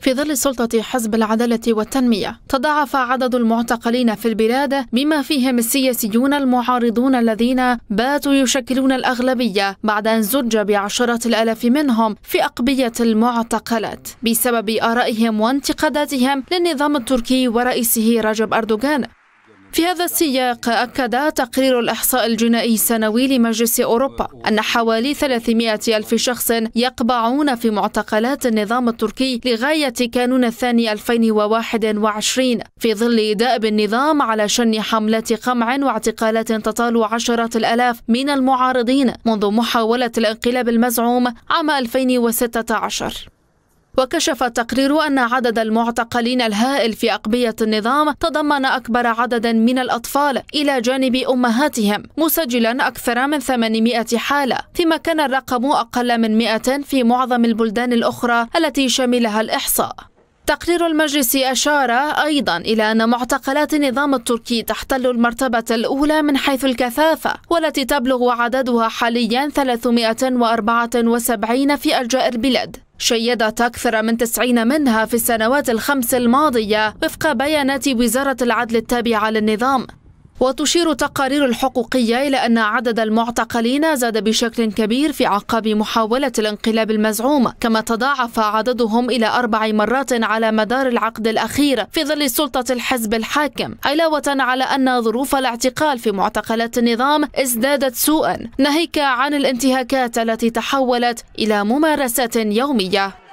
في ظل سلطة حزب العدالة والتنمية تضاعف عدد المعتقلين في البلاد بما فيهم السياسيون المعارضون الذين باتوا يشكلون الأغلبية بعد أن زج بعشرات الألاف منهم في أقبية المعتقلات بسبب آرائهم وانتقاداتهم للنظام التركي ورئيسه رجب أردوغان في هذا السياق أكد تقرير الإحصاء الجنائي السنوي لمجلس أوروبا أن حوالي 300 ألف شخص يقبعون في معتقلات النظام التركي لغاية كانون الثاني 2021 في ظل دأب النظام على شن حملات قمع واعتقالات تطال عشرات الألاف من المعارضين منذ محاولة الانقلاب المزعوم عام 2016 وكشف التقرير أن عدد المعتقلين الهائل في أقبية النظام تضمن أكبر عدد من الأطفال إلى جانب أمهاتهم مسجلا أكثر من 800 حالة فيما كان الرقم أقل من 100 في معظم البلدان الأخرى التي شملها الإحصاء تقرير المجلس أشار أيضا إلى أن معتقلات النظام التركي تحتل المرتبة الأولى من حيث الكثافة والتي تبلغ عددها حاليا 374 في أرجاء البلاد شيدت أكثر من 90 منها في السنوات الخمس الماضية وفق بيانات وزارة العدل التابعة للنظام وتشير تقارير الحقوقية إلى أن عدد المعتقلين زاد بشكل كبير في أعقاب محاولة الانقلاب المزعوم كما تضاعف عددهم إلى أربع مرات على مدار العقد الأخير في ظل سلطة الحزب الحاكم علاوة على أن ظروف الاعتقال في معتقلات النظام ازدادت سوءا ناهيك عن الانتهاكات التي تحولت إلى ممارسات يومية